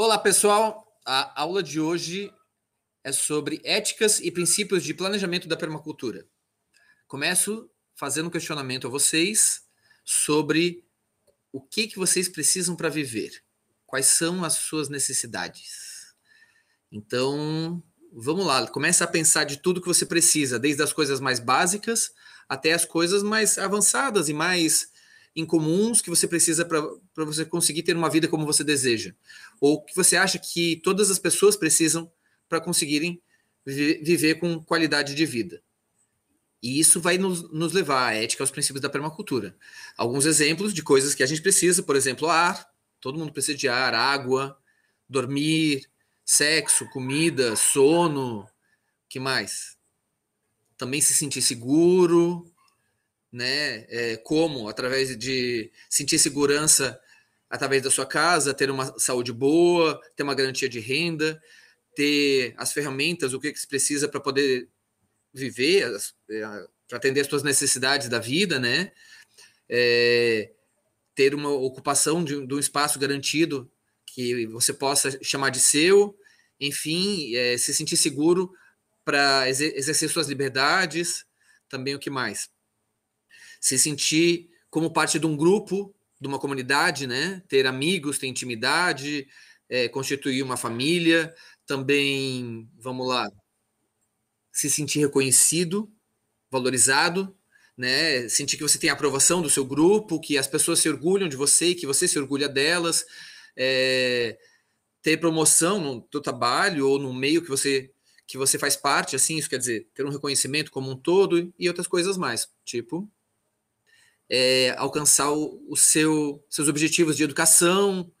Olá, pessoal. A aula de hoje é sobre éticas e princípios de planejamento da permacultura. Começo fazendo um questionamento a vocês sobre o que, que vocês precisam para viver, quais são as suas necessidades. Então, vamos lá, começa a pensar de tudo que você precisa, desde as coisas mais básicas até as coisas mais avançadas e mais incomuns que você precisa para você conseguir ter uma vida como você deseja? Ou que você acha que todas as pessoas precisam para conseguirem vi viver com qualidade de vida? E isso vai nos, nos, levar à ética, aos princípios da permacultura. Alguns exemplos de coisas que a gente precisa, por exemplo, ar. Todo mundo precisa de ar, água, dormir, sexo, comida, sono. que mais? Também se sentir seguro, né? É, como através de sentir segurança através da sua casa, ter uma saúde boa, ter uma garantia de renda, ter as ferramentas, o que, que se precisa para poder viver, é, para atender as suas necessidades da vida, né? É, ter uma ocupação de, de, um espaço garantido que você possa chamar de seu, enfim, é, se sentir seguro para exercer suas liberdades, também o que mais? se sentir como parte de um grupo, de uma comunidade, né? Ter amigos, ter intimidade, é, constituir uma família, também, vamos lá, se sentir reconhecido, valorizado, né? Sentir que você tem a aprovação do seu grupo, que as pessoas se orgulham de você, e que você se orgulha delas, é, ter promoção no seu trabalho ou no meio que você que você faz parte, assim, isso quer dizer, ter um reconhecimento como um todo e outras coisas mais, tipo é, alcançar o, o seu, seus objetivos de educação,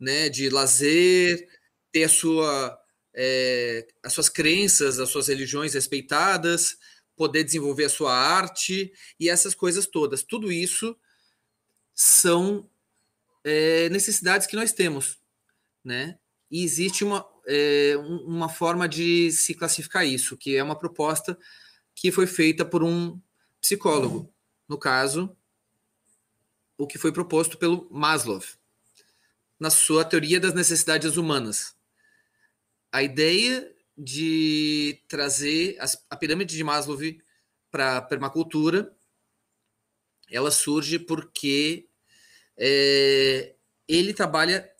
né, de lazer, ter a sua, é, as suas crenças, as suas religiões respeitadas, poder desenvolver a sua arte e essas coisas todas. Tudo isso são é, necessidades que nós temos, né? E existe uma, é, uma forma de se classificar isso, que é uma proposta que foi feita por um psicólogo, no caso, o que foi proposto pelo Maslow na sua teoria das necessidades humanas. A ideia de trazer a pirâmide de Maslow para a permacultura, ela surge porque é, ele trabalha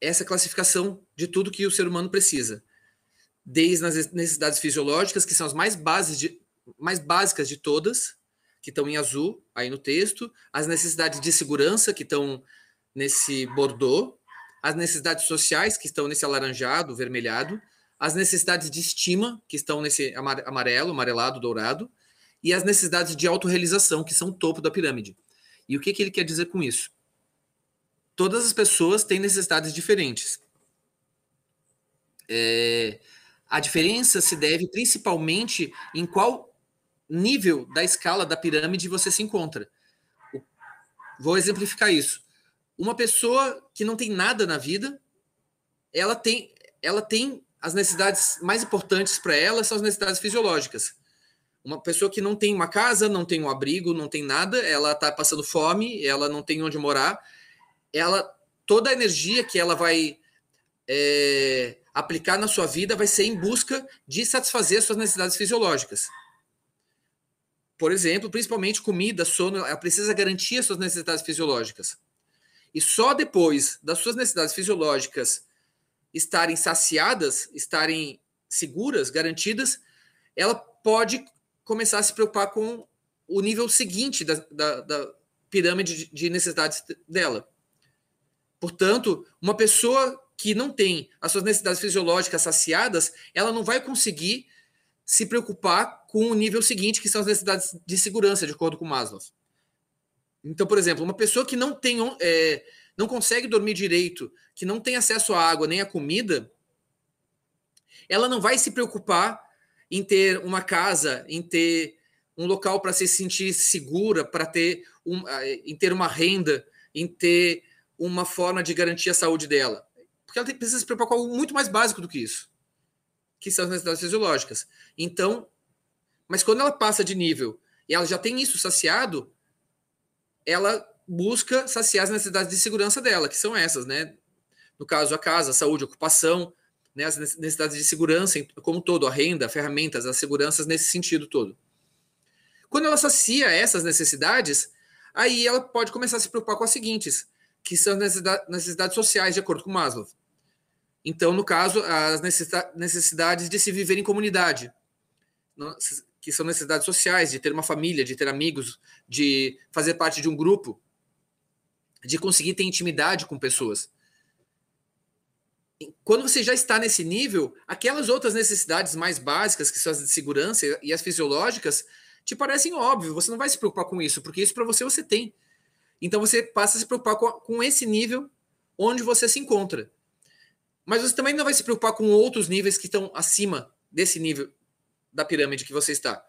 essa classificação de tudo que o ser humano precisa, desde as necessidades fisiológicas, que são as mais, de, mais básicas de todas, que estão em azul aí no texto, as necessidades de segurança que estão nesse bordô, as necessidades sociais que estão nesse alaranjado, vermelhado, as necessidades de estima que estão nesse amarelo, amarelado, dourado, e as necessidades de autorrealização que são o topo da pirâmide. E o que, que ele quer dizer com isso? Todas as pessoas têm necessidades diferentes. É, a diferença se deve principalmente em qual nível da escala da pirâmide você se encontra. Vou exemplificar isso. Uma pessoa que não tem nada na vida, ela tem, ela tem as necessidades mais importantes para ela são as necessidades fisiológicas. Uma pessoa que não tem uma casa, não tem um abrigo, não tem nada, ela está passando fome, ela não tem onde morar, ela toda a energia que ela vai é, aplicar na sua vida vai ser em busca de satisfazer suas necessidades fisiológicas por exemplo, principalmente comida, sono, ela precisa garantir as suas necessidades fisiológicas. E só depois das suas necessidades fisiológicas estarem saciadas, estarem seguras, garantidas, ela pode começar a se preocupar com o nível seguinte da, da, da pirâmide de necessidades dela. Portanto, uma pessoa que não tem as suas necessidades fisiológicas saciadas, ela não vai conseguir se preocupar com o nível seguinte, que são as necessidades de segurança, de acordo com Maslow. Então, por exemplo, uma pessoa que não tem, é, não consegue dormir direito, que não tem acesso à água nem à comida, ela não vai se preocupar em ter uma casa, em ter um local para se sentir segura, para ter um, em ter uma renda, em ter uma forma de garantir a saúde dela. Porque ela tem, precisa se preocupar com algo muito mais básico do que isso, que são as necessidades fisiológicas. Então, mas quando ela passa de nível e ela já tem isso saciado, ela busca saciar as necessidades de segurança dela, que são essas, né? No caso, a casa, a saúde, a ocupação, né? as necessidades de segurança como um todo, a renda, ferramentas, as seguranças nesse sentido todo. Quando ela sacia essas necessidades, aí ela pode começar a se preocupar com as seguintes, que são as necessidades sociais, de acordo com Maslow. Então, no caso, as necessidades de se viver em comunidade, que são necessidades sociais, de ter uma família, de ter amigos, de fazer parte de um grupo, de conseguir ter intimidade com pessoas. Quando você já está nesse nível, aquelas outras necessidades mais básicas, que são as de segurança e as fisiológicas, te parecem óbvio, você não vai se preocupar com isso, porque isso para você você tem. Então você passa a se preocupar com, com esse nível onde você se encontra. Mas você também não vai se preocupar com outros níveis que estão acima desse nível da pirâmide que você está.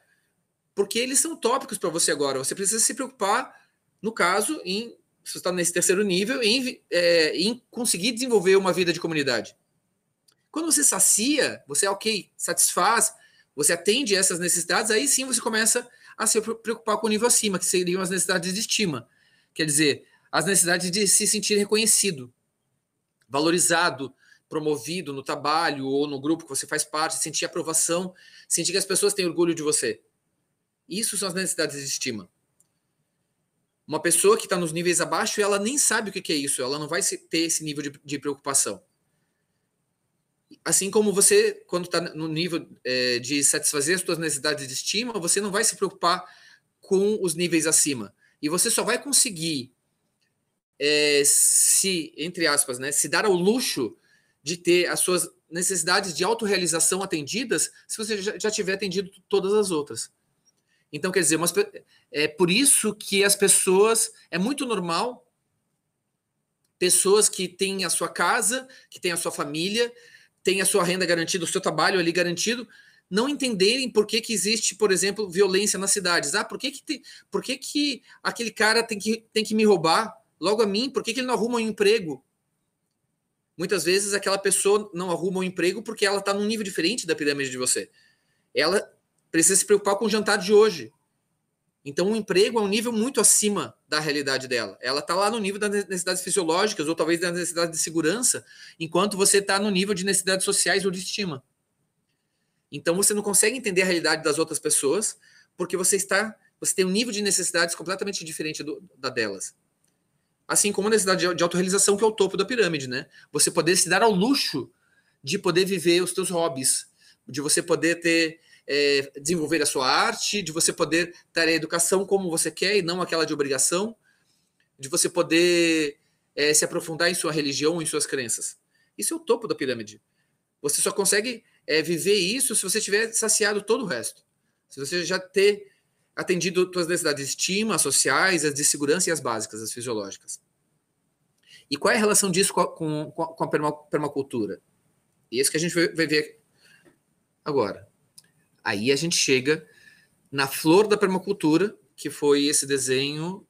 Porque eles são tópicos para você agora. Você precisa se preocupar, no caso, em se você está nesse terceiro nível, em, é, em conseguir desenvolver uma vida de comunidade. Quando você sacia, você, é ok, satisfaz, você atende essas necessidades, aí sim você começa a se preocupar com o nível acima, que seriam as necessidades de estima. Quer dizer, as necessidades de se sentir reconhecido, valorizado, promovido no trabalho ou no grupo que você faz parte, sentir aprovação, sentir que as pessoas têm orgulho de você. Isso são as necessidades de estima. Uma pessoa que está nos níveis abaixo, ela nem sabe o que, é isso, ela não vai ter esse nível de, de preocupação. Assim como você, quando está no nível é, de satisfazer as suas necessidades de estima, você não vai se preocupar com os níveis acima. E você só vai conseguir é, se, entre aspas, né, se dar ao luxo de ter as suas necessidades de autorrealização atendidas se você já, tiver atendido todas as outras. Então, quer dizer, umas, é por isso que as pessoas. É muito normal pessoas que têm a sua casa, que têm a sua família, têm a sua renda garantida, o seu trabalho ali garantido, não entenderem por que, que existe, por exemplo, violência nas cidades. Ah, por que, que, tem, por que, que aquele cara tem que, tem que me roubar logo a mim? Por que, que ele não arruma um emprego? Muitas vezes aquela pessoa não arruma um emprego porque ela está num nível diferente da pirâmide de você. Ela precisa se preocupar com o jantar de hoje. Então, o um emprego é um nível muito acima da realidade dela. Ela está lá no nível das necessidades fisiológicas ou talvez da necessidade de segurança, enquanto você está no nível de necessidades sociais ou de estima. Então, você não consegue entender a realidade das outras pessoas porque você está, você tem um nível de necessidades completamente diferente do, da delas. Assim como a necessidade de autorrealização, que é o topo da pirâmide, né? Você poder se dar ao luxo de poder viver os seus hobbies, de você poder ter é, desenvolver a sua arte, de você poder ter a educação como você quer e não aquela de obrigação, de você poder é, se aprofundar em sua religião, em suas crenças. Isso é o topo da pirâmide. Você só consegue é, viver isso se você tiver saciado todo o resto. Se você já ter atendido suas necessidades de estima, as sociais, as de segurança e as básicas, as fisiológicas. E qual é a relação disso com a, com, com a permacultura? E é isso que a gente vai ver agora. Aí a gente chega na flor da permacultura, que foi esse desenho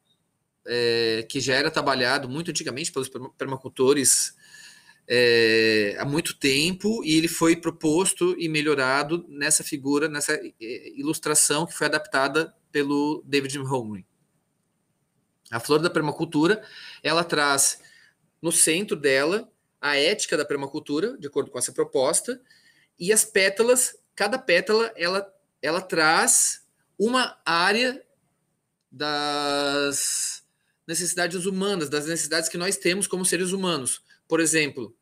é, que já era trabalhado muito antigamente pelos permacultores é, há muito tempo e ele foi proposto e melhorado nessa figura, nessa é, ilustração que foi adaptada pelo David Holmgren. A flor da permacultura, ela traz no centro dela a ética da permacultura, de acordo com essa proposta, e as pétalas, cada pétala, ela, ela traz uma área das necessidades humanas, das necessidades que nós temos como seres humanos por exemplo,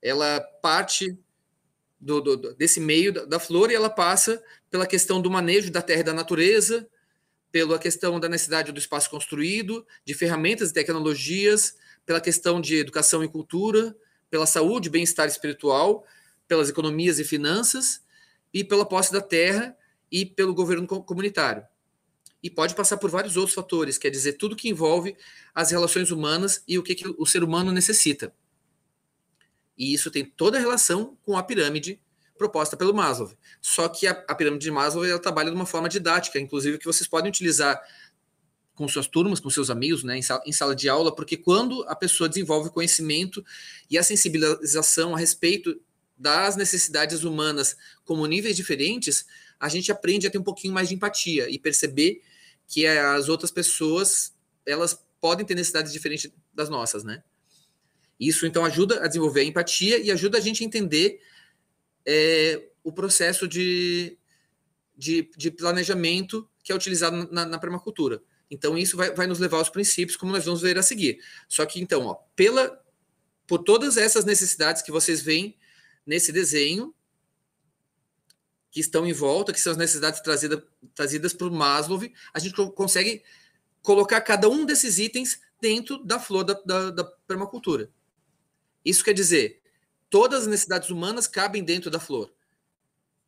ela parte do, do, desse meio da, da flor e ela passa pela questão do manejo da terra e da natureza, pela questão da necessidade do espaço construído, de ferramentas e tecnologias, pela questão de educação e cultura, pela saúde, bem-estar espiritual, pelas economias e finanças, e pela posse da terra e pelo governo comunitário e pode passar por vários outros fatores, quer dizer, tudo que envolve as relações humanas e o que, que o ser humano necessita. E isso tem toda a relação com a pirâmide proposta pelo Maslow. Só que a, a pirâmide de Maslow ela trabalha de uma forma didática, inclusive que vocês podem utilizar com suas turmas, com seus amigos, né, em sala, em sala de aula, porque quando a pessoa desenvolve o conhecimento e a sensibilização a respeito das necessidades humanas como níveis diferentes, a gente aprende a ter um pouquinho mais de empatia e perceber que as outras pessoas elas podem ter necessidades diferentes das nossas, né? Isso então ajuda a desenvolver a empatia e ajuda a gente a entender é, o processo de, de, de, planejamento que é utilizado na, na permacultura. Então, isso vai, vai, nos levar aos princípios, como nós vamos ver a seguir. Só que, então, ó, pela, por todas essas necessidades que vocês veem nesse desenho, que estão em volta, que são as necessidades trazida, trazidas por Maslow, a gente consegue colocar cada um desses itens dentro da flor da, da, da permacultura. Isso quer dizer, todas as necessidades humanas cabem dentro da flor.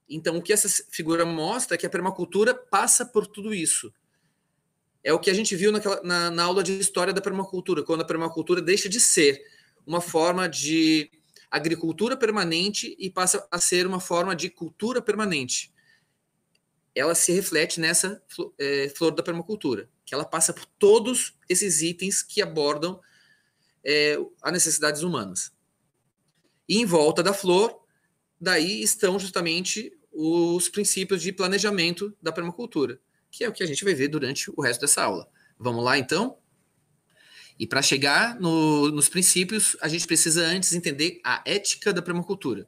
Então, o que essa figura mostra é que a permacultura passa por tudo isso. É o que a gente viu naquela, na, na aula de história da permacultura, quando a permacultura deixa de ser uma forma de agricultura permanente e passa a ser uma forma de cultura permanente. Ela se reflete nessa é, flor da permacultura, que ela passa por todos esses itens que abordam é, as necessidades humanas. E em volta da flor, daí estão justamente os princípios de planejamento da permacultura, que é o que a gente vai ver durante o resto dessa aula. Vamos lá, então? E para chegar no, nos princípios, a gente precisa antes entender a ética da permacultura,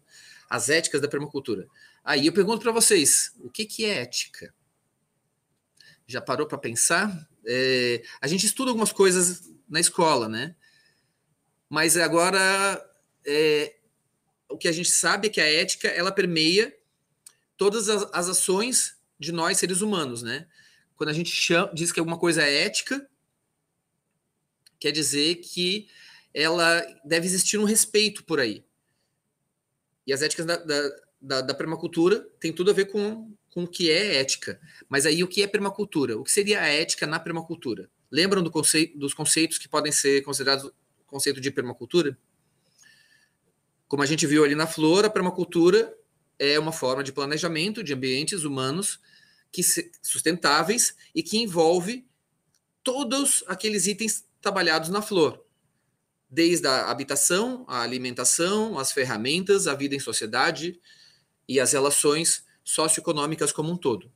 as éticas da permacultura. Aí eu pergunto para vocês, o que, que é ética? Já parou para pensar? É, a gente estuda algumas coisas na escola, né? Mas agora é, o que a gente sabe é que a ética ela permeia todas as, as ações de nós seres humanos, né? Quando a gente chama, diz que alguma coisa é ética, Quer dizer que ela deve existir um respeito por aí. E as éticas da, da, da, da permacultura tem tudo a ver com, com o que é ética. Mas aí o que é permacultura? O que seria a ética na permacultura? Lembram do conceito, dos conceitos que podem ser considerados conceito de permacultura? Como a gente viu ali na flor, a permacultura é uma forma de planejamento de ambientes humanos que sustentáveis e que envolve todos aqueles itens trabalhados na flor, desde a habitação, a alimentação, as ferramentas, a vida em sociedade e as relações socioeconômicas como um todo.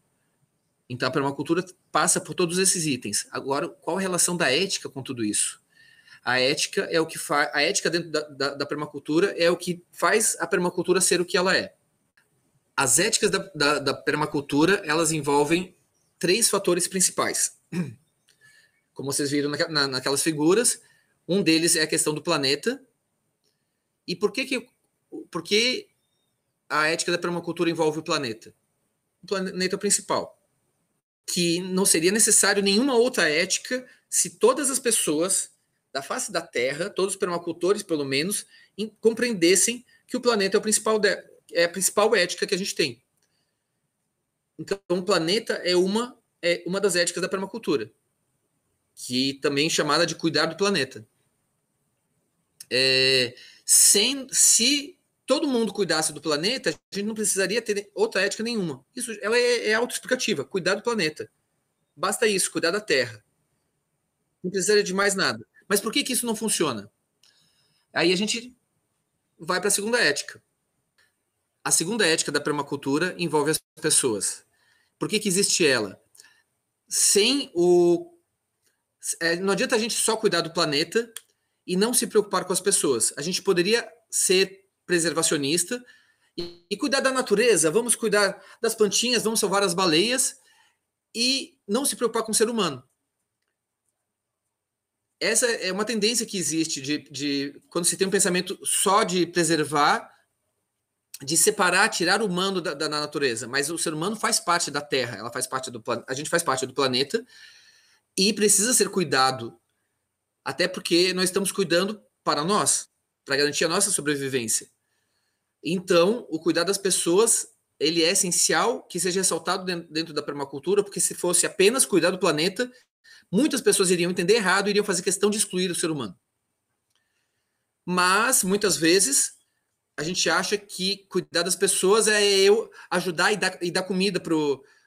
Então, a permacultura passa por todos esses itens. Agora, qual a relação da ética com tudo isso? A ética é o que faz. A ética dentro da, da, da, permacultura é o que faz a permacultura ser o que ela é. As éticas da, da permacultura elas envolvem três fatores principais como vocês viram na, na, naquelas figuras. Um deles é a questão do planeta. E por que, que, por que a ética da permacultura envolve o planeta? O planeta é o principal. Que não seria necessário nenhuma outra ética se todas as pessoas da face da Terra, todos os permacultores, pelo menos, em, compreendessem que o planeta é, o principal de, é a principal ética que a gente tem. Então, o planeta é uma, é uma das éticas da permacultura que também é chamada de cuidar do planeta. É, sem, se todo mundo cuidasse do planeta, a gente não precisaria ter outra ética nenhuma. Isso ela é, é autoexplicativa, cuidar do planeta. Basta isso, cuidar da Terra. Não precisaria de mais nada. Mas por que, que isso não funciona? Aí a gente vai para a segunda ética. A segunda ética da permacultura envolve as pessoas. Por que, que existe ela? Sem o é, não adianta a gente só cuidar do planeta e não se preocupar com as pessoas. A gente poderia ser preservacionista e, e cuidar da natureza, vamos cuidar das plantinhas, vamos salvar as baleias e não se preocupar com o ser humano. Essa é uma tendência que existe de, de quando se tem um pensamento só de preservar, de separar, tirar o humano da, da natureza. Mas o ser humano faz parte da Terra, ela faz parte do a gente faz parte do planeta e precisa ser cuidado, até porque nós estamos cuidando para nós, para garantir a nossa sobrevivência. Então, o cuidar das pessoas ele é essencial que seja ressaltado dentro da permacultura, porque se fosse apenas cuidar do planeta, muitas pessoas iriam entender errado, iriam fazer questão de excluir o ser humano. Mas muitas vezes a gente acha que cuidar das pessoas é eu ajudar e dar, e dar comida para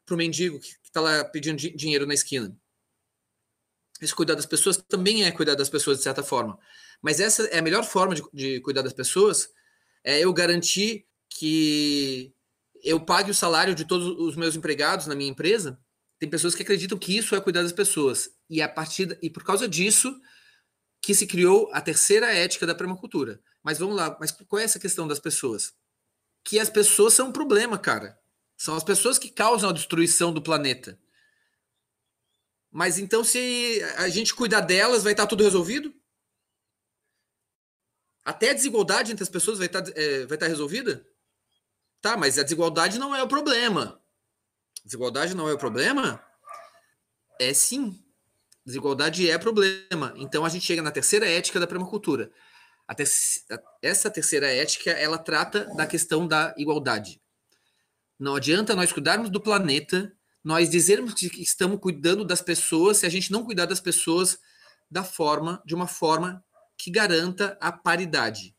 pro mendigo que está lá pedindo dinheiro na esquina esse cuidar das pessoas também é cuidar das pessoas de certa forma. Mas essa é a melhor forma de, de cuidar das pessoas, é eu garantir que eu pague o salário de todos os meus empregados na minha empresa. Tem pessoas que acreditam que isso é cuidar das pessoas. E a partir e por causa disso que se criou a terceira ética da permacultura. Mas vamos lá, mas qual é essa questão das pessoas? Que as pessoas são um problema, cara. São as pessoas que causam a destruição do planeta. Mas então, se a gente cuidar delas, vai estar tá tudo resolvido? Até a desigualdade entre as pessoas vai estar, tá, é, vai estar tá resolvida? Tá, mas a desigualdade não é o problema. Desigualdade não é o problema? É sim. Desigualdade é problema. Então a gente chega na terceira ética da permacultura. Ter essa terceira ética, ela trata da questão da igualdade. Não adianta nós cuidarmos do planeta nós dizermos que estamos cuidando das pessoas se a gente não cuidar das pessoas da forma, de uma forma que garanta a paridade,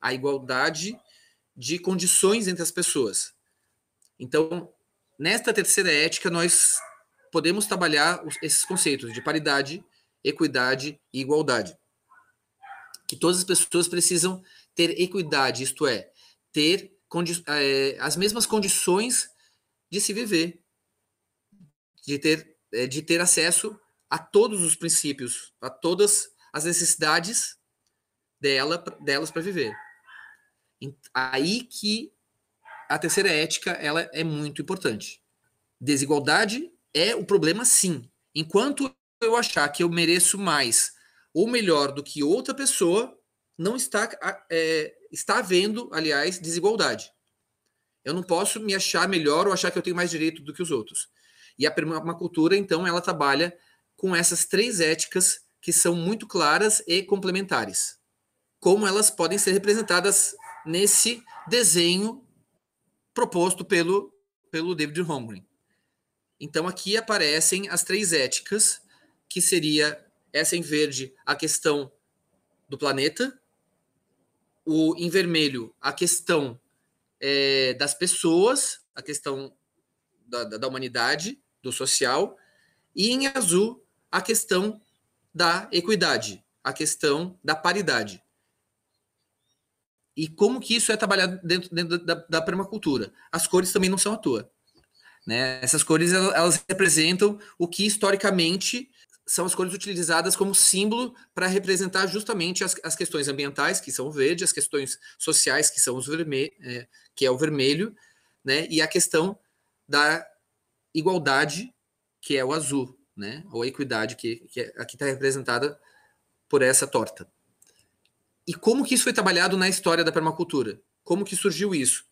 a igualdade de condições entre as pessoas. Então, nesta terceira ética, nós podemos trabalhar esses conceitos de paridade, equidade e igualdade. Que todas as pessoas precisam ter equidade, isto é, ter eh, as mesmas condições de se viver, de ter, é, de ter acesso a todos os princípios, a todas as necessidades dela, delas para viver. Aí que a terceira ética ela é muito importante. Desigualdade é o problema, sim. Enquanto eu achar que eu mereço mais ou melhor do que outra pessoa, não está, é, está havendo, aliás, desigualdade. Eu não posso me achar melhor ou achar que eu tenho mais direito do que os outros. E a permacultura, então, ela trabalha com essas três éticas que são muito claras e complementares. Como elas podem ser representadas nesse desenho proposto pelo, pelo David Holmgren. Então aqui aparecem as três éticas, que seria essa em verde, a questão do planeta, o em vermelho, a questão é, das pessoas, a questão da, da, da humanidade, do social, e em azul a questão da equidade, a questão da paridade. E como que isso é trabalhado dentro, dentro da, da, permacultura? As cores também não são à toa. Né? Essas cores elas representam o que historicamente são as cores utilizadas como símbolo para representar justamente as, as, questões ambientais, que são o verde, as questões sociais, que são os vermelho, é, que é o vermelho, né? e a questão da igualdade, que é o azul, né? Ou a equidade, que, que é aqui está representada por essa torta. E como que isso foi trabalhado na história da permacultura? Como que surgiu isso?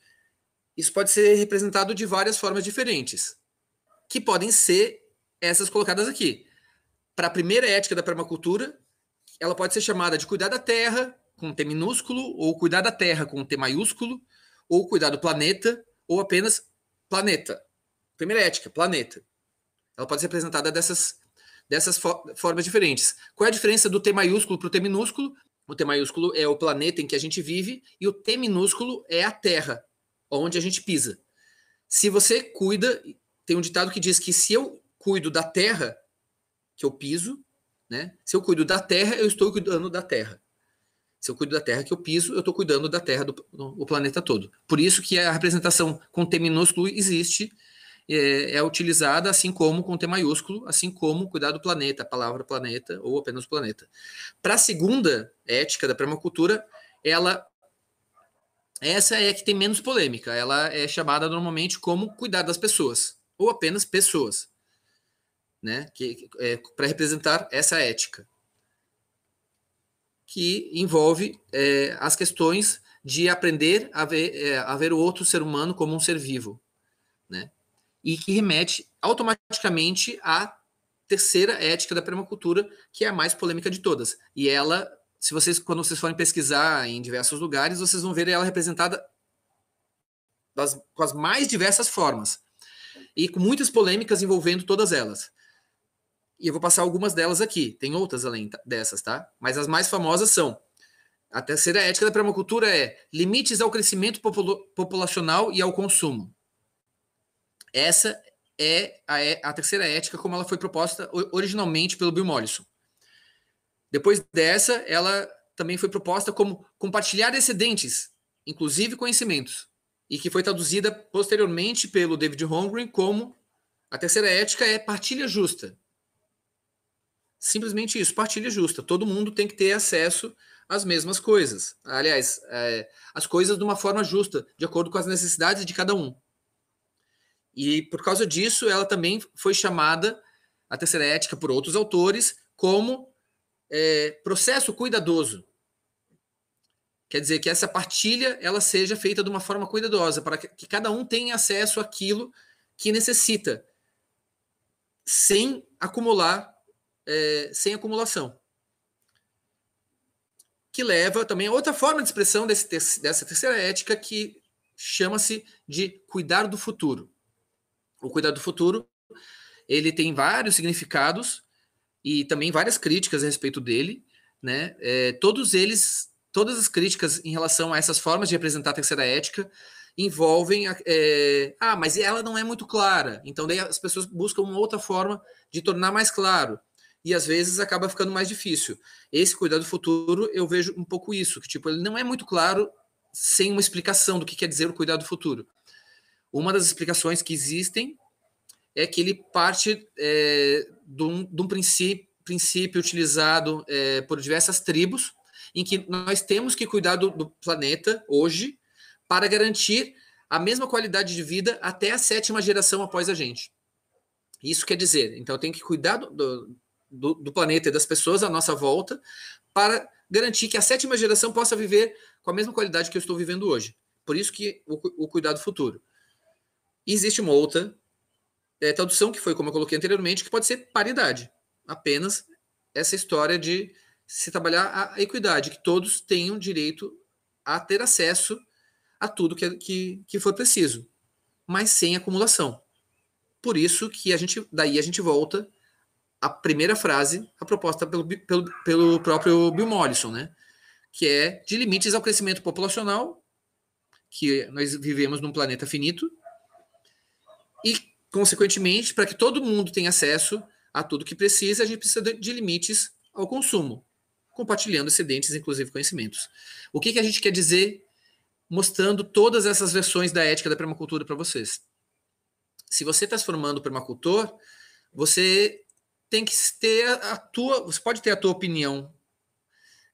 Isso pode ser representado de várias formas diferentes, que podem ser essas colocadas aqui. Para a primeira ética da permacultura, ela pode ser chamada de cuidar da terra, com T minúsculo, ou cuidar da terra com T maiúsculo, ou cuidar do planeta, ou apenas planeta. Primeira planeta. Ela pode ser apresentada dessas, dessas fo formas diferentes. Qual é a diferença do T maiúsculo para o T minúsculo? O T maiúsculo é o planeta em que a gente vive e o T minúsculo é a Terra, onde a gente pisa. Se você cuida, tem um ditado que diz que se eu cuido da Terra, que eu piso, né? Se eu cuido da Terra, eu estou cuidando da Terra. Se eu cuido da Terra que eu piso, eu estou cuidando da Terra do, do, do planeta todo. Por isso que a representação com T minúsculo existe é, é, utilizada assim como com T maiúsculo, assim como cuidar do planeta, a palavra planeta ou apenas planeta. Para a segunda ética da permacultura, ela essa é a que tem menos polêmica. Ela é chamada normalmente como cuidar das pessoas ou apenas pessoas, né? Que é, para representar essa ética que envolve é, as questões de aprender a ver, é, a ver o outro ser humano como um ser vivo, e que remete automaticamente à terceira ética da permacultura, que é a mais polêmica de todas. E ela, se vocês quando vocês forem pesquisar em diversos lugares, vocês vão ver ela representada das, com as mais diversas formas e com muitas polêmicas envolvendo todas elas. E eu vou passar algumas delas aqui. Tem outras além dessas, tá? Mas as mais famosas são a terceira ética da permacultura é limites ao crescimento populacional e ao consumo. Essa é a, é, a terceira ética como ela foi proposta originalmente pelo Bill Mollison. Depois dessa, ela também foi proposta como compartilhar excedentes, inclusive conhecimentos, e que foi traduzida posteriormente pelo David Holmgren como a terceira ética é partilha justa. Simplesmente isso, partilha justa. Todo mundo tem que ter acesso às mesmas coisas. Aliás, é, as coisas de uma forma justa, de acordo com as necessidades de cada um. E por causa disso, ela também foi chamada, a terceira ética, por outros autores, como é, processo cuidadoso. Quer dizer que essa partilha ela seja feita de uma forma cuidadosa, para que cada um tenha acesso àquilo que necessita, sem acumular, é, sem acumulação. Que leva também a outra forma de expressão desse, dessa terceira ética, que chama-se de cuidar do futuro o cuidado do futuro, ele tem vários significados e também várias críticas a respeito dele, né? É, todos eles, todas as críticas em relação a essas formas de representar a terceira ética envolvem, é, ah, mas ela não é muito clara, então daí as pessoas buscam uma outra forma de tornar mais claro e às vezes acaba ficando mais difícil. Esse cuidado futuro eu vejo um pouco isso, que tipo ele não é muito claro sem uma explicação do que quer dizer o cuidado futuro. Uma das explicações que existem é que ele parte é, de, um, de um princípio, princípio utilizado é, por diversas tribos, em que nós temos que cuidar do, do, planeta hoje para garantir a mesma qualidade de vida até a sétima geração após a gente. Isso quer dizer, então tem que cuidar do, do, do planeta e das pessoas à nossa volta para garantir que a sétima geração possa viver com a mesma qualidade que eu estou vivendo hoje. Por isso que o, o cuidado futuro existe uma outra é, tradução, que foi como eu coloquei anteriormente, que pode ser paridade. Apenas essa história de se trabalhar a equidade, que todos tenham direito a ter acesso a tudo que, é, que, que for preciso, mas sem acumulação. Por isso que a gente, daí a gente volta à primeira frase, a proposta pelo, pelo, pelo próprio Bill Mollison, né? que é de limites ao crescimento populacional, que nós vivemos num planeta finito, e, consequentemente, para que todo mundo tenha acesso a tudo que precisa, a gente precisa de limites ao consumo, compartilhando excedentes, inclusive conhecimentos. O que, que a gente quer dizer mostrando todas essas versões da ética da permacultura para vocês? Se você está se formando permacultor, você tem que ter a tua, você pode ter a tua opinião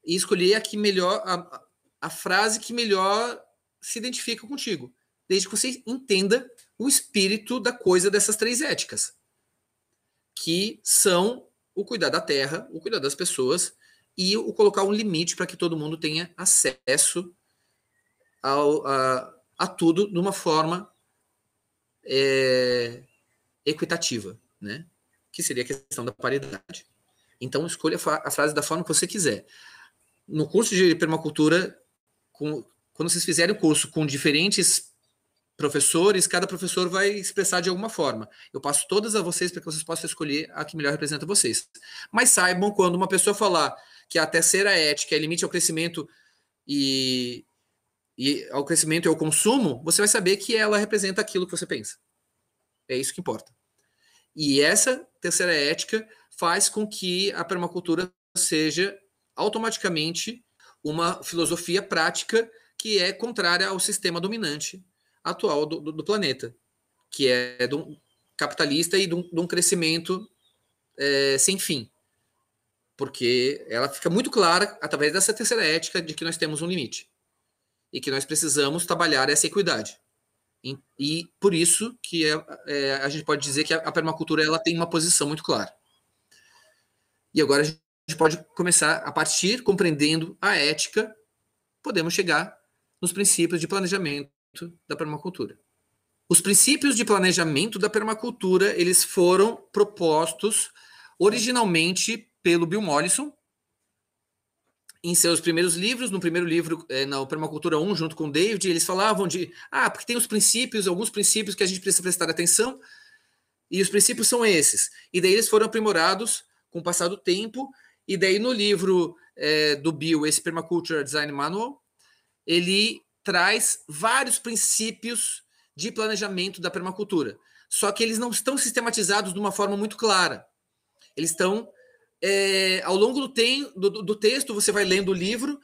e escolher a que melhor a, a frase que melhor se identifica contigo, desde que você entenda o espírito da coisa dessas três éticas, que são o cuidar da terra, o cuidar das pessoas e o colocar um limite para que todo mundo tenha acesso ao, a, a, tudo de uma forma é, equitativa, né? que seria a questão da paridade. Então, escolha a frase da forma que você quiser. No curso de permacultura, com, quando vocês fizerem o curso com diferentes professores, cada professor vai expressar de alguma forma. Eu passo todas a vocês para que vocês possam escolher a que melhor representa vocês. Mas saibam quando uma pessoa falar que a terceira ética é limite ao crescimento e, e ao crescimento e ao consumo, você vai saber que ela representa aquilo que você pensa. É isso que importa. E essa terceira ética faz com que a permacultura seja automaticamente uma filosofia prática que é contrária ao sistema dominante atual do, do, do planeta, que é um capitalista e de um, de um crescimento é, sem fim. Porque ela fica muito clara através dessa terceira ética de que nós temos um limite e que nós precisamos trabalhar essa equidade. E, e por isso que é, é, a gente pode dizer que a, a, permacultura ela tem uma posição muito clara. E agora a gente pode começar a partir compreendendo a ética, podemos chegar nos princípios de planejamento da permacultura. Os princípios de planejamento da permacultura, eles foram propostos originalmente pelo Bill Mollison em seus primeiros livros, no primeiro livro, é, na Permacultura 1, junto com o David, eles falavam de, ah, porque tem os princípios, alguns princípios que a gente precisa prestar atenção, e os princípios são esses. E daí eles foram aprimorados com o passar do tempo, e daí no livro é, do Bill, esse Permaculture Design Manual, ele traz vários princípios de planejamento da permacultura. Só que eles não estão sistematizados de uma forma muito clara. Eles estão. É, ao longo do, tem, do, do, texto, você vai lendo o livro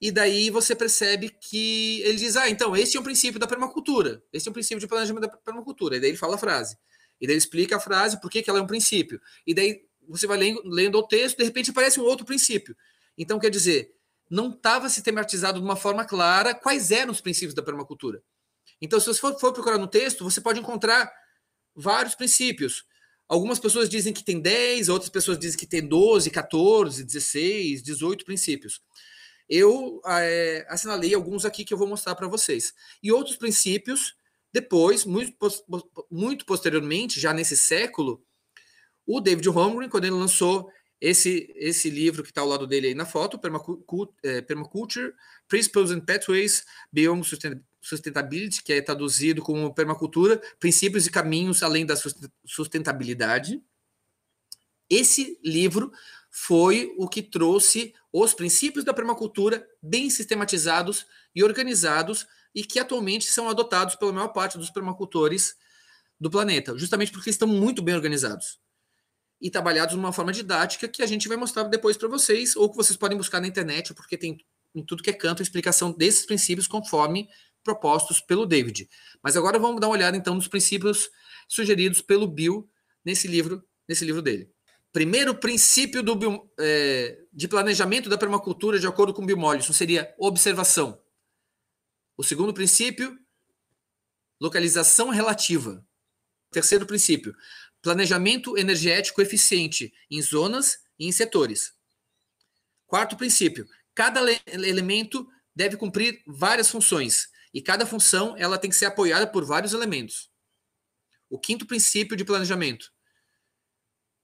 e daí você percebe que ele diz: Ah, então, esse é um princípio da permacultura. esse é um princípio de planejamento da permacultura. E daí ele fala a frase. E daí ele explica a frase, por que, que ela é um princípio. E daí você vai lendo, lendo o texto, de repente aparece um outro princípio. Então, quer dizer, não estava sistematizado de uma forma clara quais eram os princípios da permacultura. Então, se você for, for, procurar no texto, você pode encontrar vários princípios. Algumas pessoas dizem que tem 10, outras pessoas dizem que tem 12, 14, 16, 18 princípios. Eu ah, é, assinalei alguns aqui que eu vou mostrar para vocês. E outros princípios, depois, muito, muito posteriormente, já nesse século, o David Holmgren, quando ele lançou esse, esse livro que está ao lado dele aí na foto, é, Permaculture, Principles and Pathways Beyond Sustainability, que é traduzido como Permacultura, Princípios e Caminhos Além da Sustentabilidade. Esse livro foi o que trouxe os princípios da permacultura bem sistematizados e organizados e que atualmente são adotados pela maior parte dos permacultores do planeta, justamente porque estão muito bem organizados e trabalhados de uma forma didática que a gente vai mostrar depois para vocês, ou que vocês podem buscar na internet, porque tem em tudo que é canto a explicação desses princípios conforme propostos pelo David. Mas agora vamos dar uma olhada então nos princípios sugeridos pelo Bill nesse livro, nesse livro dele. Primeiro princípio do, é, de planejamento da permacultura, de acordo com Bill Mollison, seria observação. O segundo princípio, localização relativa. Terceiro princípio, planejamento energético eficiente em zonas e em setores. Quarto princípio: cada elemento deve cumprir várias funções e cada função ela tem que ser apoiada por vários elementos. O quinto princípio de planejamento: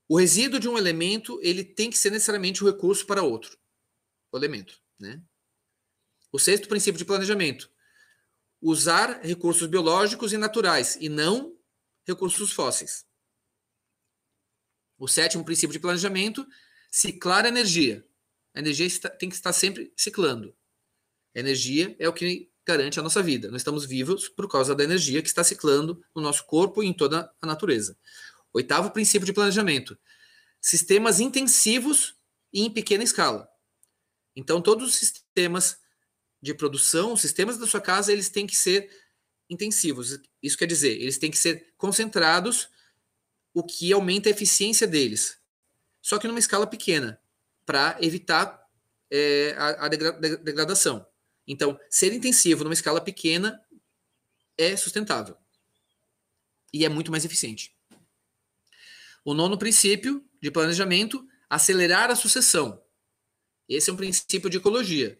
o resíduo de um elemento ele tem que ser necessariamente o um recurso para outro elemento, né? O sexto princípio de planejamento: usar recursos biológicos e naturais e não recursos fósseis. O sétimo princípio de planejamento: ciclar a energia. A energia tem que estar sempre ciclando. energia é o que garante a nossa vida. Nós estamos vivos por causa da energia que está ciclando no nosso corpo e em toda a natureza. Oitavo princípio de planejamento: sistemas intensivos e em pequena escala. Então, todos os sistemas de produção, os sistemas da sua casa, eles têm que ser intensivos. Isso quer dizer, eles têm que ser concentrados o que aumenta a eficiência deles. Só que numa escala pequena, para evitar é, a, a degra degradação. Então, ser intensivo numa escala pequena é sustentável e é muito mais eficiente. O nono princípio de planejamento, acelerar a sucessão. Esse é um princípio de ecologia.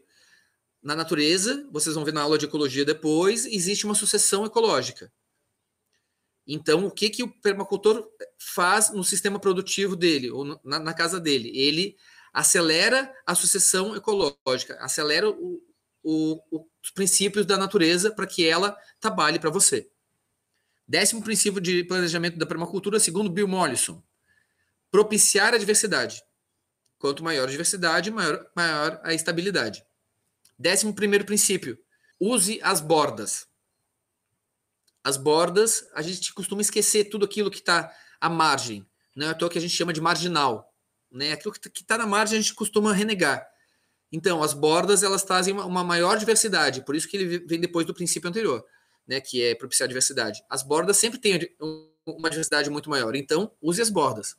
Na natureza, vocês vão ver na aula de ecologia depois, existe uma sucessão ecológica. Então, o que, que o permacultor faz no sistema produtivo dele, ou na, na casa dele? Ele acelera a sucessão ecológica, acelera o, o, os princípios da natureza para que ela trabalhe para você. Décimo princípio de planejamento da permacultura, segundo Bill Mollison, propiciar a diversidade. Quanto maior a diversidade, maior, maior a estabilidade. Décimo primeiro princípio, use as bordas as bordas, a gente costuma esquecer tudo aquilo que está à margem. Não é à toa que a gente chama de marginal. Né? Aquilo que está tá na margem a gente costuma renegar. Então, as bordas elas trazem uma, maior diversidade, por isso que ele vem depois do princípio anterior, né? que é propiciar a diversidade. As bordas sempre têm uma diversidade muito maior, então use as bordas.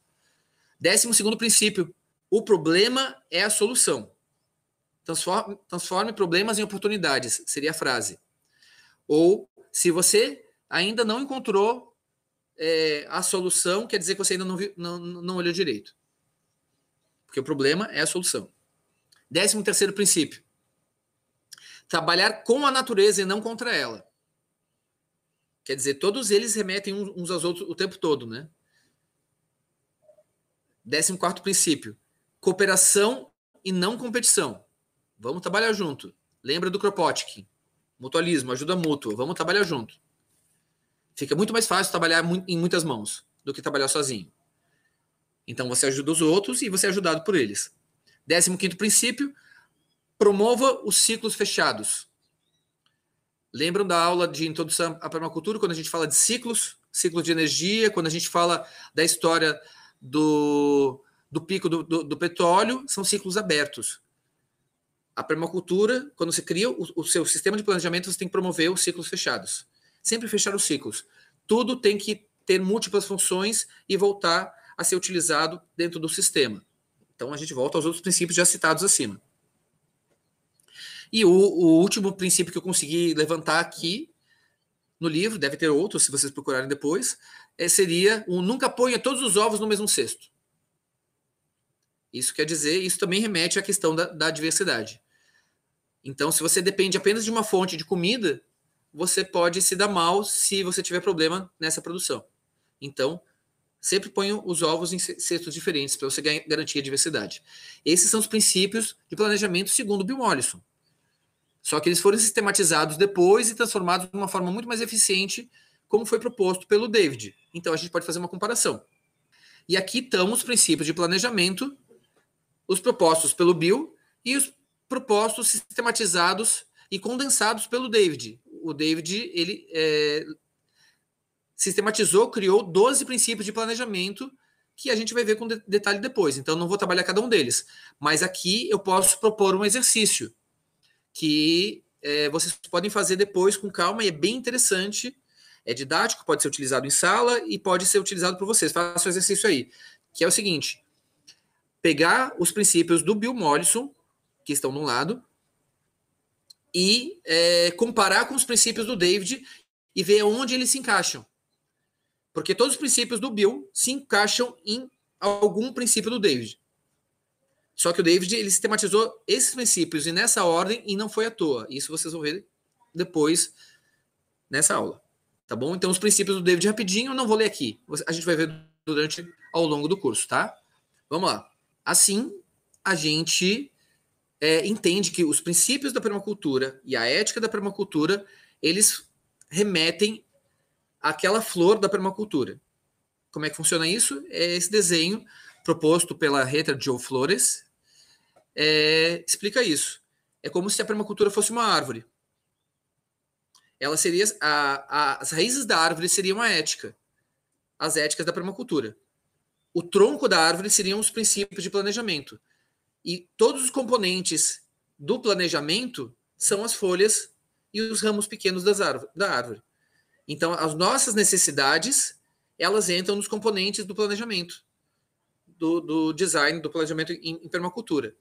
Décimo segundo princípio, o problema é a solução. Transforme, transforme problemas em oportunidades, seria a frase. Ou, se você ainda não encontrou é, a solução, quer dizer que você ainda não, viu, não, não olhou direito. Porque o problema é a solução. Décimo terceiro princípio. Trabalhar com a natureza e não contra ela. Quer dizer, todos eles remetem uns aos outros o tempo todo, né? Décimo quarto princípio. Cooperação e não competição. Vamos trabalhar junto. Lembra do Kropotkin. Mutualismo, ajuda mútua. Vamos trabalhar junto. Fica muito mais fácil trabalhar em muitas mãos do que trabalhar sozinho. Então você ajuda os outros e você é ajudado por eles. 15 princípio: promova os ciclos fechados. Lembram da aula de introdução à permacultura, quando a gente fala de ciclos, ciclo de energia, quando a gente fala da história do, do pico do, do, do petróleo, são ciclos abertos. A permacultura, quando você cria o, o seu sistema de planejamento, você tem que promover os ciclos fechados. Sempre fechar os ciclos. Tudo tem que ter múltiplas funções e voltar a ser utilizado dentro do sistema. Então a gente volta aos outros princípios já citados acima. E o, o último princípio que eu consegui levantar aqui no livro, deve ter outros se vocês procurarem depois, é, seria o nunca ponha todos os ovos no mesmo cesto. Isso quer dizer, isso também remete à questão da, da diversidade. Então, se você depende apenas de uma fonte de comida, você pode se dar mal se você tiver problema nessa produção. Então, sempre ponha os ovos em cestos diferentes para você garantir a diversidade. Esses são os princípios de planejamento segundo Bill Mollison. Só que eles foram sistematizados depois e transformados de uma forma muito mais eficiente, como foi proposto pelo David. Então a gente pode fazer uma comparação. E aqui estão os princípios de planejamento, os propostos pelo Bill e os propostos sistematizados e condensados pelo David o David ele é, sistematizou, criou 12 princípios de planejamento que a gente vai ver com de detalhe depois. Então, não vou trabalhar cada um deles. Mas aqui eu posso propor um exercício que é, vocês podem fazer depois com calma e é bem interessante. É didático, pode ser utilizado em sala e pode ser utilizado por vocês. Faça o exercício aí, que é o seguinte: pegar os princípios do Bill Mollison, que estão de um lado, e é, comparar com os princípios do David e ver onde eles se encaixam. Porque todos os princípios do Bill se encaixam em algum princípio do David. Só que o David ele sistematizou esses princípios e nessa ordem e não foi à toa. Isso vocês vão ver depois nessa aula. Tá bom? Então os princípios do David rapidinho, não vou ler aqui. A gente vai ver durante ao longo do curso, tá? Vamos lá. Assim, a gente é, entende que os princípios da permacultura e a ética da permacultura eles remetem àquela flor da permacultura. Como é que funciona isso? É esse desenho proposto pela Rita Joe Flores é, explica isso. É como se a permacultura fosse uma árvore. Ela seria a, a, as raízes da árvore seriam a ética, as éticas da permacultura. O tronco da árvore seriam os princípios de planejamento e todos os componentes do planejamento são as folhas e os ramos pequenos da árvore. Então, as nossas necessidades, elas entram nos componentes do planejamento, do, do design, do planejamento em, em permacultura.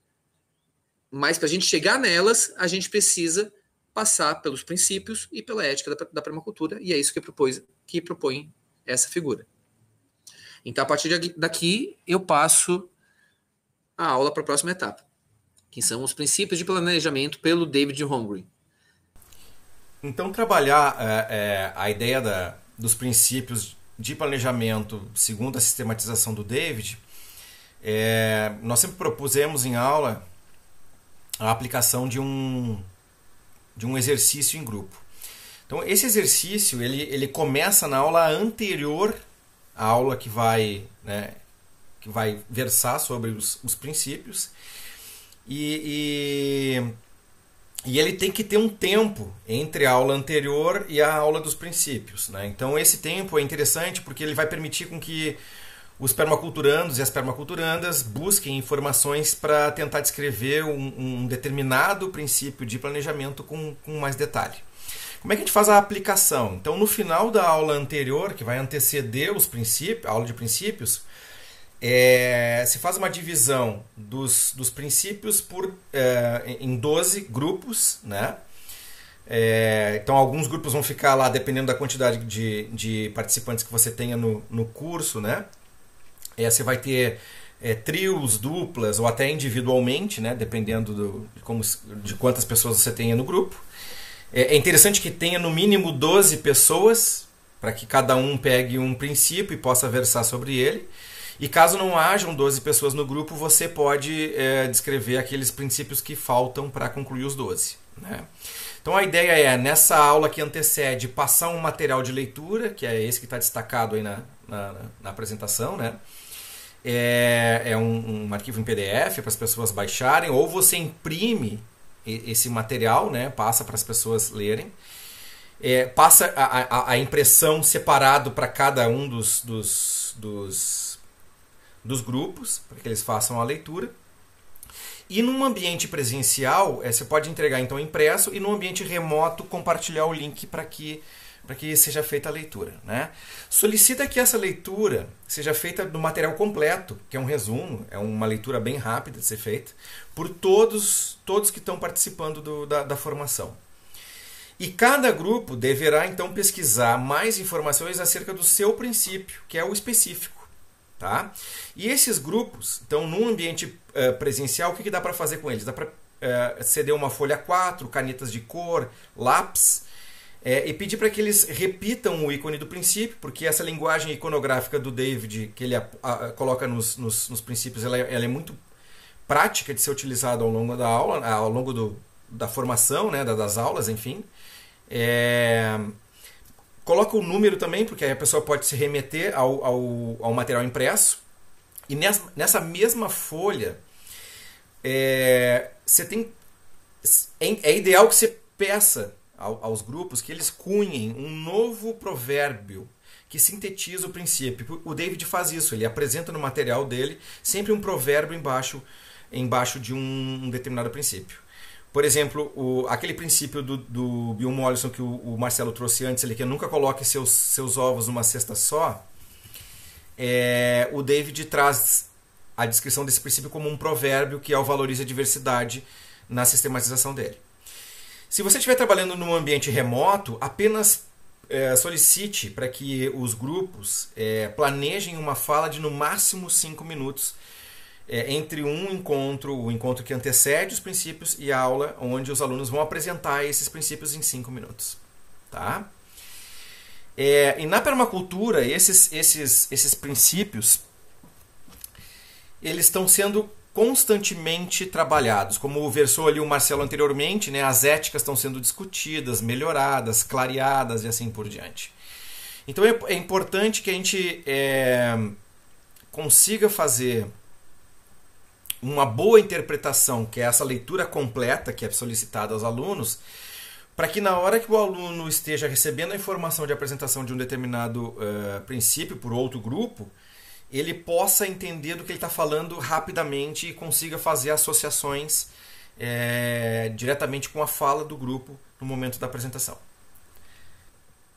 Mas para a gente chegar nelas, a gente precisa passar pelos princípios e pela ética da, da permacultura, e é isso que, propôs, que propõe essa figura. Então, a partir daqui, eu passo a aula para a próxima etapa, que são os princípios de planejamento pelo David Holmgren. Então, trabalhar é, é, a ideia da, dos princípios de planejamento segundo a sistematização do David, é, nós sempre propusemos em aula a aplicação de um, de um exercício em grupo. Então, esse exercício ele, ele começa na aula anterior à aula que vai né, que vai versar sobre os, os princípios. E, e, e, ele tem que ter um tempo entre a aula anterior e a aula dos princípios. Né? Então, esse tempo é interessante porque ele vai permitir com que os permaculturandos e as permaculturandas busquem informações para tentar descrever um, um, determinado princípio de planejamento com, com mais detalhe. Como é que a gente faz a aplicação? Então, no final da aula anterior, que vai anteceder os princípios, a aula de princípios, é, se faz uma divisão dos, dos princípios por, é, em 12 grupos, né? É, então, alguns grupos vão ficar lá dependendo da quantidade de, de participantes que você tenha no, no curso, né? É, você vai ter é, trios, duplas ou até individualmente, né? Dependendo do, de, como, de quantas pessoas você tenha no grupo. É, é interessante que tenha no mínimo 12 pessoas para que cada um pegue um princípio e possa versar sobre ele. E caso não hajam 12 pessoas no grupo, você pode é, descrever aqueles princípios que faltam para concluir os 12. Né? Então a ideia é, nessa aula que antecede, passar um material de leitura, que é esse que está destacado aí na, na, na apresentação, né? É, é um, um, arquivo em PDF para as pessoas baixarem, ou você imprime esse material, né? passa para as pessoas lerem. É, passa a, a, a impressão separado para cada um dos, dos, dos dos grupos, para que eles façam a leitura. E num ambiente presencial, é, você pode entregar então impresso e num ambiente remoto compartilhar o link para que para que seja feita a leitura, né? Solicita que essa leitura seja feita do material completo, que é um resumo, é uma leitura bem rápida de ser feita por todos todos que estão participando do, da, da formação. E cada grupo deverá então pesquisar mais informações acerca do seu princípio, que é o específico Tá? E esses grupos, então, num ambiente uh, presencial, o que, que dá para fazer com eles? Dá para uh, eh, ceder uma folha 4, canetas de cor, lápis, é, e pedir para que eles repitam o ícone do princípio, porque essa linguagem iconográfica do David, que ele a, a, coloca nos, nos, nos princípios, ela, é, ela, é muito prática de ser utilizada ao longo da aula, ao longo do, da formação, né, das aulas, enfim. É, Coloca o número também, porque aí a pessoa pode se remeter ao, ao, ao material impresso. E nessa, nessa mesma folha, é, você tem, é, é ideal que você peça ao, aos grupos que eles cunhem um novo provérbio que sintetiza o princípio. O David faz isso, ele apresenta no material dele sempre um provérbio embaixo, embaixo de um, um determinado princípio. Por exemplo, o, aquele princípio do, do Bill Mollison que o, o, Marcelo trouxe antes, ele que nunca coloque seus, seus ovos numa cesta só, é, o David traz a descrição desse princípio como um provérbio que ao valoriza a diversidade na sistematização dele. Se você estiver trabalhando num ambiente remoto, apenas é, solicite para que os grupos é, planejem uma fala de no máximo 5 minutos é, entre um encontro, o encontro que antecede os princípios e a aula onde os alunos vão apresentar esses princípios em cinco minutos, tá? É, e na permacultura esses, esses, esses princípios eles estão sendo constantemente trabalhados, como versou ali o Marcelo anteriormente, né? As éticas estão sendo discutidas, melhoradas, clareadas e assim por diante. Então é, é importante que a gente é, consiga fazer uma boa interpretação, que é essa leitura completa que é solicitada aos alunos, para que na hora que o aluno esteja recebendo a informação de apresentação de um determinado uh, princípio por outro grupo, ele possa entender do que ele está falando rapidamente e consiga fazer associações é, diretamente com a fala do grupo no momento da apresentação.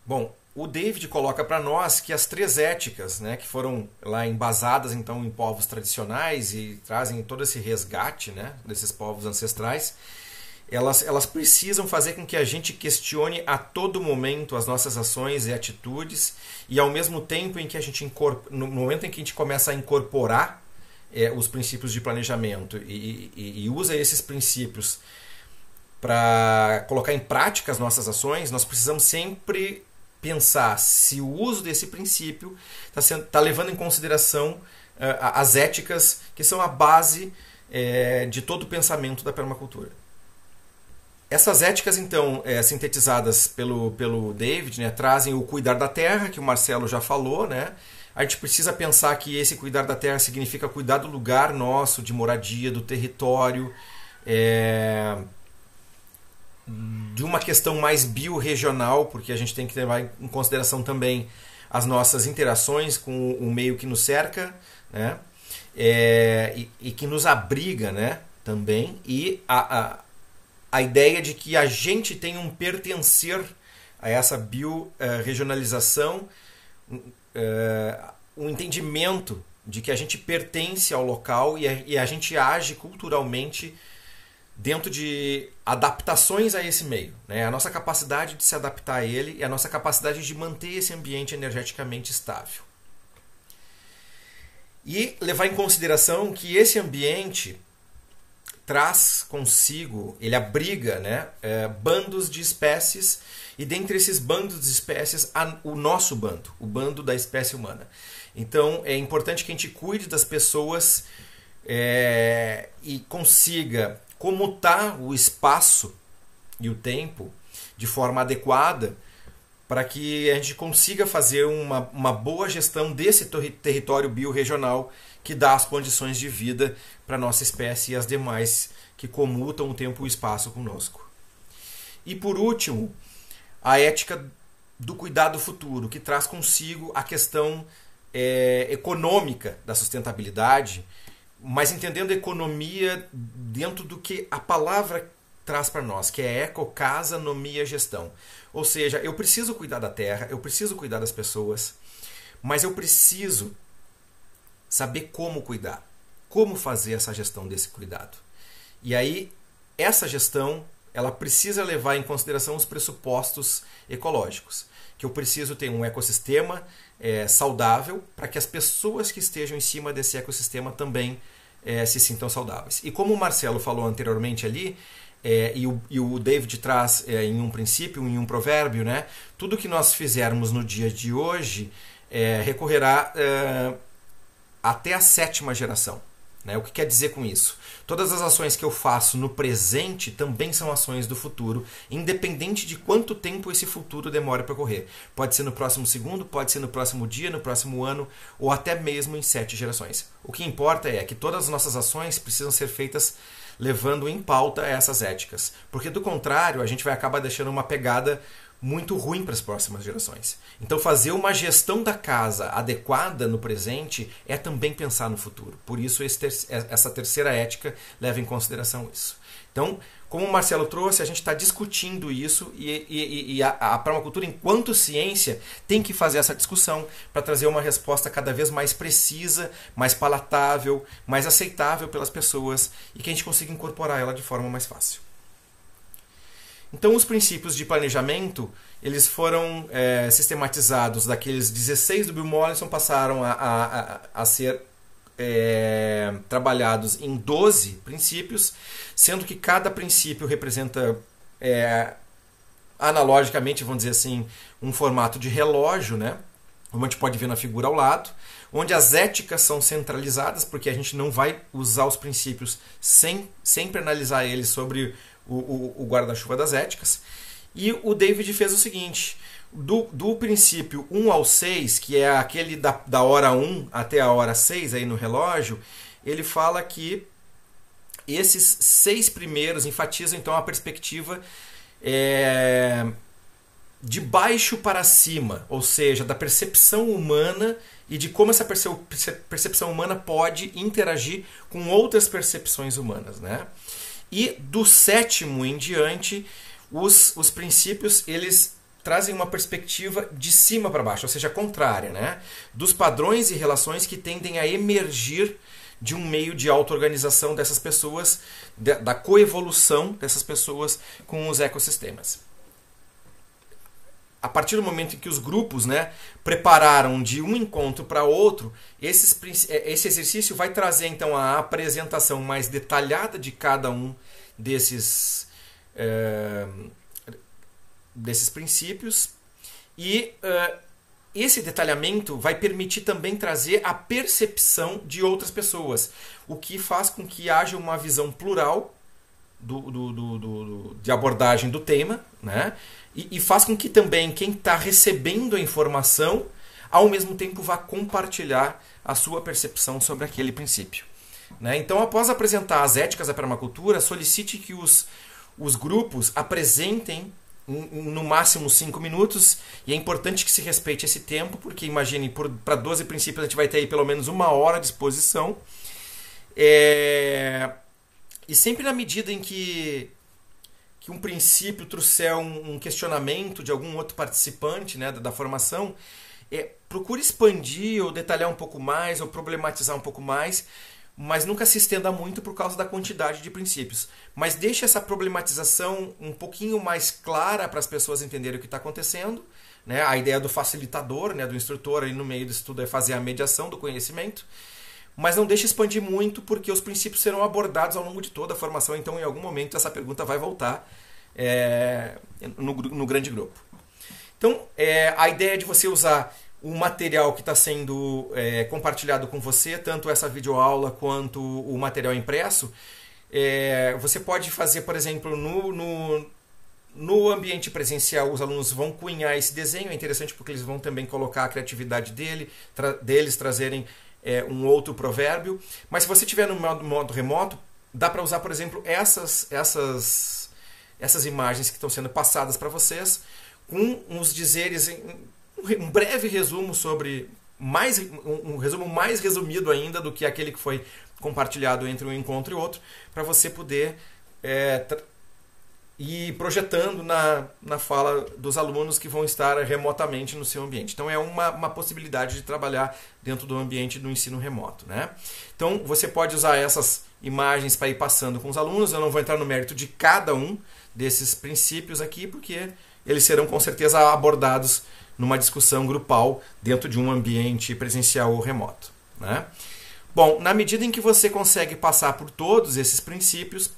Bom, o David coloca para nós que as três éticas, né, que foram lá embasadas então em povos tradicionais e trazem todo esse resgate, né, desses povos ancestrais, elas, elas precisam fazer com que a gente questione a todo momento as nossas ações e atitudes e ao mesmo tempo em que a gente no momento em que a gente começa a incorporar é, os princípios de planejamento e, e, e usa esses princípios para colocar em prática as nossas ações, nós precisamos sempre pensar se o uso desse princípio está tá levando em consideração uh, as éticas que são a base eh, de todo o pensamento da permacultura. Essas éticas, então, é, sintetizadas pelo, pelo David, né, trazem o cuidar da terra, que o Marcelo já falou. Né? A gente precisa pensar que esse cuidar da terra significa cuidar do lugar nosso, de moradia, do território. É, de uma questão mais biorregional, porque a gente tem que levar em consideração também as nossas interações com o meio que nos cerca, né? É, e, e, que nos abriga, né? Também e a, a, a ideia de que a gente tem um pertencer a essa biorregionalização, uh, é, um entendimento de que a gente pertence ao local e a, e a gente age culturalmente dentro de adaptações a esse meio. Né? A nossa capacidade de se adaptar a ele e a nossa capacidade de manter esse ambiente energeticamente estável. E levar em consideração que esse ambiente traz consigo, ele abriga né, é, bandos de espécies, e dentre esses bandos de espécies, o nosso bando, o bando da espécie humana. Então é importante que a gente cuide das pessoas é, e consiga comutar tá o espaço e o tempo de forma adequada para que a gente consiga fazer uma, uma boa gestão desse território biorregional que dá as condições de vida para nossa espécie e as demais que comutam o tempo e o espaço conosco. E por último, a ética do cuidado futuro, que traz consigo a questão é, econômica da sustentabilidade, mas entendendo economia dentro do que a palavra traz para nós, que é eco, casa, nomia, gestão. Ou seja, eu preciso cuidar da terra, eu preciso cuidar das pessoas, mas eu preciso saber como cuidar, como fazer essa gestão desse cuidado. E aí, essa gestão, ela precisa levar em consideração os pressupostos ecológicos, que eu preciso ter um ecossistema é, saudável para que as pessoas que estejam em cima desse ecossistema também é, se sintam saudáveis. E como o Marcelo falou anteriormente ali, é, e, o, e, o, David traz é, em um princípio, em um provérbio, né? Tudo que nós fizermos no dia de hoje é, recorrerá é, até a sétima geração. Né? O que quer dizer com isso? Todas as ações que eu faço no presente também são ações do futuro, independente de quanto tempo esse futuro demora para ocorrer. Pode ser no próximo segundo, pode ser no próximo dia, no próximo ano ou até mesmo em sete gerações. O que importa é que todas as nossas ações precisam ser feitas levando em pauta essas éticas, porque do contrário a gente vai acabar deixando uma pegada muito ruim para as próximas gerações. Então, fazer uma gestão da casa adequada no presente é também pensar no futuro. Por isso, ter é, essa terceira ética leva em consideração isso. Então, como o Marcelo trouxe, a gente está discutindo isso e, e, e a, a permacultura, enquanto ciência, tem que fazer essa discussão para trazer uma resposta cada vez mais precisa, mais palatável, mais aceitável pelas pessoas e que a gente consiga incorporar ela de forma mais fácil. Então, os princípios de planejamento eles foram é, sistematizados. Daqueles 16 do Bill Mollison passaram a, a, a, ser é, trabalhados em 12 princípios, sendo que cada princípio representa, é, analogicamente, vamos dizer assim, um formato de relógio, né? como a gente pode ver na figura ao lado, onde as éticas são centralizadas, porque a gente não vai usar os princípios sem sempre analisar eles sobre o, o, o guarda-chuva das éticas. E o David fez o seguinte: do, do princípio 1 ao 6, que é aquele da, da hora 1 até a hora 6 aí no relógio, ele fala que esses seis primeiros enfatizam então a perspectiva é, de baixo para cima, ou seja, da percepção humana e de como essa percepção humana pode interagir com outras percepções humanas, né? E do sétimo em diante, os, os princípios eles trazem uma perspectiva de cima para baixo, ou seja, contrária, né? Dos padrões e relações que tendem a emergir de um meio de auto-organização dessas pessoas, da coevolução dessas pessoas com os ecossistemas a partir do momento em que os grupos né, prepararam de um encontro para outro, esses, é, esse exercício vai trazer então a apresentação mais detalhada de cada um desses, é, desses princípios e é, esse detalhamento vai permitir também trazer a percepção de outras pessoas, o que faz com que haja uma visão plural do, do, do, do de abordagem do tema, né? e, e faz com que também quem está recebendo a informação, ao mesmo tempo, vá compartilhar a sua percepção sobre aquele princípio. Né? Então, após apresentar as éticas da permacultura, solicite que os, os grupos apresentem no máximo cinco minutos, e é importante que se respeite esse tempo, porque imagine, para 12 princípios a gente vai ter aí pelo menos uma hora de exposição. É... E sempre na medida em que que um princípio trouxer um, um questionamento de algum outro participante né, da, da formação, é, procure expandir ou detalhar um pouco mais ou problematizar um pouco mais, mas nunca se estenda muito por causa da quantidade de princípios. Mas deixe essa problematização um pouquinho mais clara para as pessoas entenderem o que está acontecendo. Né? A ideia do facilitador, né, do instrutor aí no meio do estudo é fazer a mediação do conhecimento mas não deixe expandir muito, porque os princípios serão abordados ao longo de toda a formação, então em algum momento essa pergunta vai voltar é, no, no, grande grupo. Então, é, a ideia de você usar o material que está sendo é, compartilhado com você, tanto essa videoaula quanto o material impresso, é, você pode fazer, por exemplo, no, no, no ambiente presencial, os alunos vão cunhar esse desenho, é interessante porque eles vão também colocar a criatividade dele, tra deles trazerem é, um outro provérbio. Mas se você tiver no modo, modo remoto, dá para usar, por exemplo, essas, essas, essas imagens que estão sendo passadas para vocês com uns dizeres, um breve resumo sobre mais um resumo mais resumido ainda do que aquele que foi compartilhado entre um encontro e outro, para você poder é, e projetando na, na fala dos alunos que vão estar remotamente no seu ambiente. Então, é uma, uma possibilidade de trabalhar dentro do ambiente do ensino remoto. Né? Então, você pode usar essas imagens para ir passando com os alunos. Eu não vou entrar no mérito de cada um desses princípios aqui, porque eles serão com certeza abordados numa discussão grupal dentro de um ambiente presencial ou remoto. Né? Bom, na medida em que você consegue passar por todos esses princípios,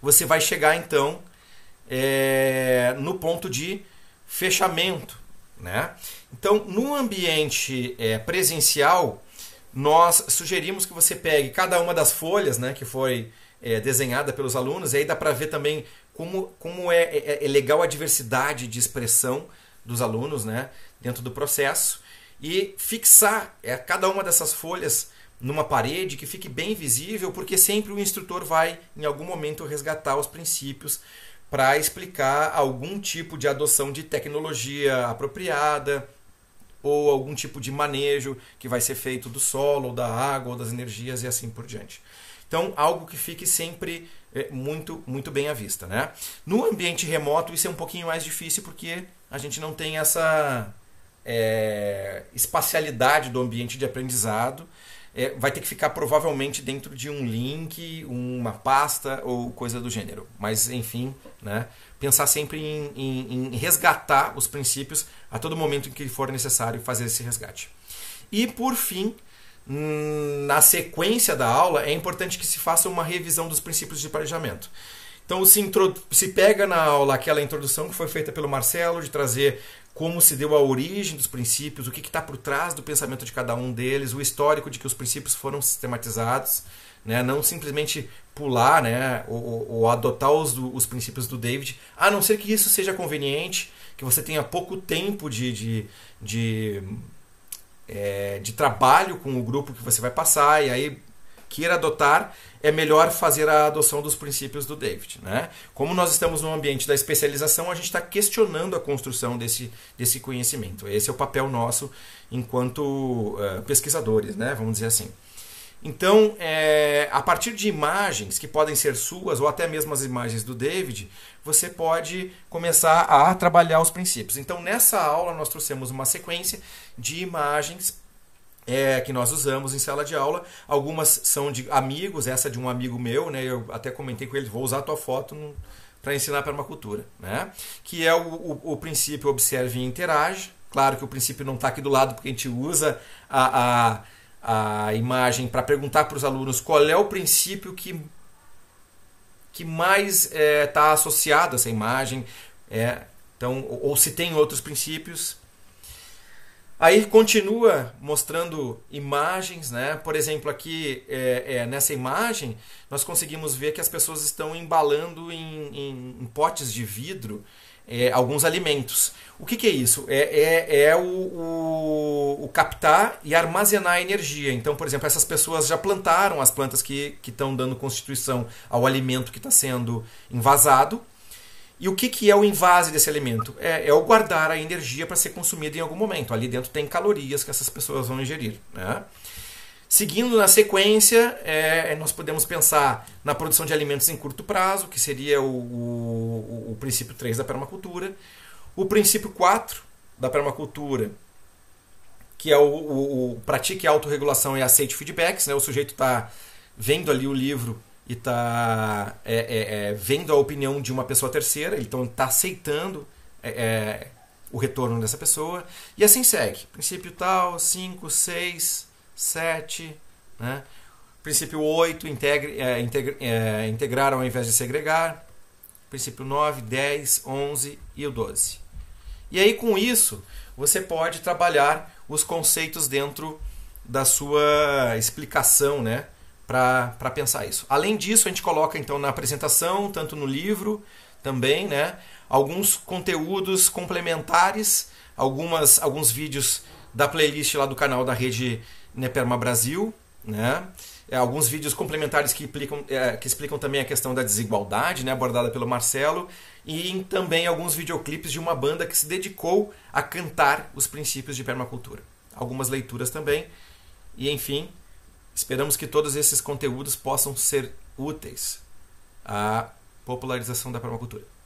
você vai chegar então é, no ponto de fechamento. Né? Então, no ambiente é, presencial, nós sugerimos que você pegue cada uma das folhas né, que foi é, desenhada pelos alunos, e aí dá para ver também como, como é é, é, é, legal a diversidade de expressão dos alunos né, dentro do processo, e fixar é, cada uma dessas folhas numa parede que fique bem visível, porque sempre o instrutor vai, em algum momento, resgatar os princípios para explicar algum tipo de adoção de tecnologia apropriada ou algum tipo de manejo que vai ser feito do solo, ou da água, ou das energias e assim por diante. Então, algo que fique sempre eh, muito, muito bem à vista. Né? No ambiente remoto, isso é um pouquinho mais difícil porque a gente não tem essa é, espacialidade do ambiente de aprendizado é, vai ter que ficar provavelmente dentro de um link, uma pasta ou coisa do gênero. Mas, enfim, né? pensar sempre em, em, em resgatar os princípios a todo momento em que for necessário fazer esse resgate. E, por fim, hum, na sequência da aula, é importante que se faça uma revisão dos princípios de planejamento. Então se, se, pega na aula aquela introdução que foi feita pelo Marcelo de trazer como se deu a origem dos princípios, o que está por trás do pensamento de cada um deles, o histórico de que os princípios foram sistematizados, né? não simplesmente pular né? ou, ou adotar os, os, princípios do David, a não ser que isso seja conveniente, que você tenha pouco tempo de, de, de, é, de trabalho com o grupo que você vai passar, e aí queira adotar, é melhor fazer a adoção dos princípios do David. Né? Como nós estamos no ambiente da especialização, a gente está questionando a construção desse, desse conhecimento. Esse é o papel nosso enquanto uh, pesquisadores, né? vamos dizer assim. Então, é, a partir de imagens que podem ser suas, ou até mesmo as imagens do David, você pode começar a trabalhar os princípios. Então, nessa aula, nós trouxemos uma sequência de imagens é, que nós usamos em sala de aula. Algumas são de amigos, essa de um amigo meu, né? Eu até comentei com ele, vou usar a tua foto para ensinar permacultura, né? Que é o, o, o, princípio observe e interage. Claro que o princípio não está aqui do lado, porque a gente usa a, a, a imagem para perguntar para os alunos qual é o princípio que, que mais está é, tá associado a essa imagem. É, então, ou, ou se tem outros princípios, Aí continua mostrando imagens, né? Por exemplo, aqui é, é, nessa imagem nós conseguimos ver que as pessoas estão embalando em, em, em potes de vidro é, alguns alimentos. O que, que é isso? É, é, é o, o, o, captar e armazenar energia. Então, por exemplo, essas pessoas já plantaram as plantas que estão dando constituição ao alimento que está sendo invasado e o que, que é o invase desse alimento? É, é o guardar a energia para ser consumida em algum momento. Ali dentro tem calorias que essas pessoas vão ingerir. Né? Seguindo na sequência, é, é nós podemos pensar na produção de alimentos em curto prazo, que seria o, o, o princípio 3 da permacultura. O princípio 4 da permacultura, que é o, o, o pratique autorregulação e aceite feedbacks. Né? O sujeito está vendo ali o livro e está é, é, é, vendo a opinião de uma pessoa terceira, então está aceitando é, é, o retorno dessa pessoa, e assim segue. Princípio tal, 5, 6, 7, né? Princípio 8, integre, é, integra, é, integrar ao invés de segregar. Princípio 9, 10, 11 e o 12. E aí, com isso, você pode trabalhar os conceitos dentro da sua explicação, né? para pensar isso. Além disso, a gente coloca então na apresentação, tanto no livro também, né, alguns conteúdos complementares, algumas alguns vídeos da playlist lá do canal da rede Neperma Brasil, né? É, alguns vídeos complementares que explicam, é, que explicam também a questão da desigualdade, né, abordada pelo Marcelo, e também alguns videoclipes de uma banda que se dedicou a cantar os princípios de permacultura. Algumas leituras também. E enfim, Esperamos que todos esses conteúdos possam ser úteis à popularização da permacultura.